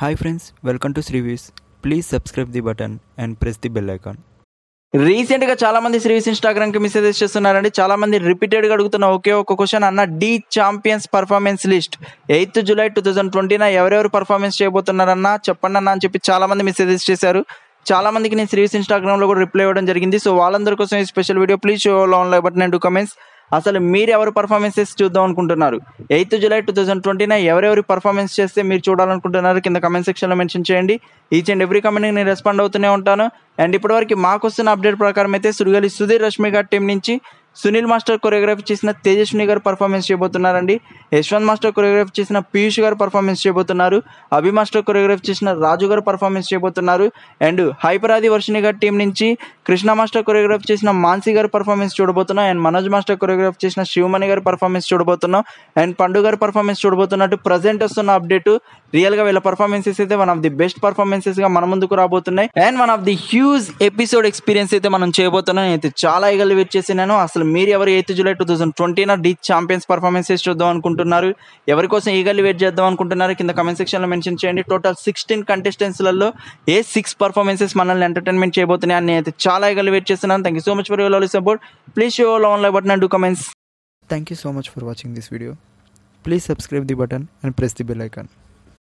hi friends welcome to శ్రీవీస్ please subscribe the button and press the bell icon రీసెంట్గా చాలామంది శ్రీవీస్ ఇన్స్టాగ్రామ్కి messages చేస్తున్నారండి చాలామంది రిపీటెడ్గా అడుగుతున్న ఒకే ఒక క్వశ్చన్ అన్న the champions performance list eighth July two thousand నా ఎవరెవరు పర్ఫార్మెన్స్ చేయబోతున్నారన్న చెప్పండి అన్న అని చెప్పి చాలామంది మెసేజెస్ చేశారు చాలా మందికి నేను శ్రీవీస్ ఇన్స్టాగ్రామ్లో కూడా రిప్లై ఇవ్వడం జరిగింది సో వాళ్ళందరి కోసం ఈ special video please show online button and comments అసలు మీరు ఎవరు పర్ఫార్మెన్సెస్ చూద్దాం అనుకుంటున్నారు eighth July two thousand nine ఎవరెవరు పర్ఫార్మెన్స్ చేస్తే మీరు చూడాలనుకుంటున్నారు కింద కమెంట్ సెక్షన్లో మెన్షన్ చేయండి ఈచ్ అండ్ ఎవ్రీ కమెంట్ నేను రెస్పాండ్ అవుతూనే ఉంటాను అండ్ ఇప్పటివరకు మాకు వస్తున్న అప్డేట్ ప్రకారం అయితే సుడిగాలి సుధీర్ రష్మి గారి టీం నుంచి సునీల్ మాస్టర్ కొరియోగ్రఫీ చేసిన తేజస్విని గారు పర్ఫార్మెన్స్ చేయబోతున్నారండి యశ్వంత్ మాస్టర్ కొరియోగ్రఫీ చేసిన పీయూష్ గారు పర్ఫార్మెన్స్ చేయబోతున్నారు అభి మాస్టర్ కొరియోగ్రఫీ చేసిన రాజు గారు పర్ఫార్మెన్స్ చేయబోతున్నారు అండ్ హైపరాది వర్షిని గారి టీం నుంచి కృష్ణ మాస్టర్ కొరియోగ్రఫీ చేసిన మాన్సీ గారు పర్ఫార్మెన్స్ చూడబోతున్నాం అండ్ మనోజ్ మాస్టర్ కొరియోగ్రఫీ చేసిన శివమణి గారి పర్ఫార్మెన్స్ చూడబోతున్నాం అండ్ పండు గారు పర్ఫార్మెన్స్ చూడబోతున్నట్టు ప్రజెంట్ వస్తున్న అప్డేట్ రియల్గా వీళ్ళ పర్ఫార్మెన్సెస్ అయితే వన్ ఆఫ్ ది బెస్ట్ పర్ఫార్మెన్సెస్గా మన ముందుకు రాబోతున్నాయి and one of the huge episode experience అయితే మనం చేయబోతున్నాం అయితే చాలా ఇగలు వెయిట్ చేసినాను అసలు మీరు ఎవరు ఎయిత్ జూలై టూ థౌసండ్ ట్వంటీన డీ ఛాంపియన్స్ పర్ఫార్మెన్సెస్ చూద్దాం అనుకుంటున్నారు ఎవరి కోసం ఈగల్ వెయిట్ చేద్దాం అనుకుంటున్నారు కింద కమెంట్ సెక్షన్లో మెన్షన్ చేయండి టోటల్ సిక్స్టీన్ కంటెస్టెంట్స్లలో ఏ సిక్స్ పర్ఫార్మెన్సెస్ మనల్ని ఎంటర్టైన్మెంట్ చేయబోతున్నాయి అని అయితే చాలా ఈగల్ వెయిట్ చేస్తున్నాను thank you so much for you lovely support please show online button and do comments thank you so much for watching this video please subscribe the button and press the bell icon